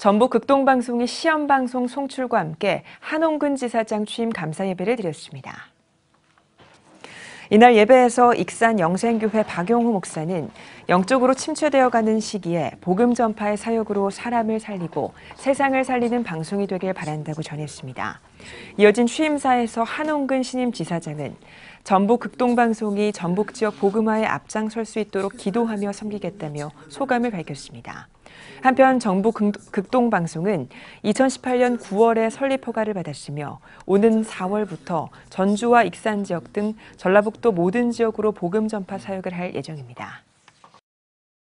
전북 극동방송이 시험방송 송출과 함께 한홍근 지사장 취임 감사예배를 드렸습니다. 이날 예배에서 익산 영생교회 박용호 목사는 영적으로 침체되어가는 시기에 복음 전파의 사역으로 사람을 살리고 세상을 살리는 방송이 되길 바란다고 전했습니다. 이어진 취임사에서 한홍근 신임 지사장은 전북 극동방송이 전북 지역 복음화에 앞장설 수 있도록 기도하며 섬기겠다며 소감을 밝혔습니다. 한편 정부 극동방송은 2018년 9월에 설립 허가를 받았으며 오는 4월부터 전주와 익산 지역 등 전라북도 모든 지역으로 보금 전파 사역을 할 예정입니다.